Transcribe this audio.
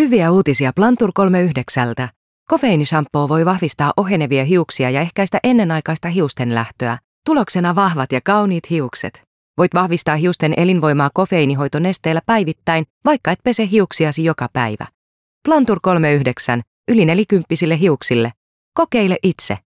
Hyviä uutisia Plantur 39. Kofeiinishampoo voi vahvistaa ohenevia hiuksia ja ehkäistä ennenaikaista hiusten lähtöä. Tuloksena vahvat ja kauniit hiukset. Voit vahvistaa hiusten elinvoimaa kofeiinihoitonesteellä päivittäin, vaikka et pese hiuksiasi joka päivä. Plantur 39. Yli nelikymppisille hiuksille. Kokeile itse.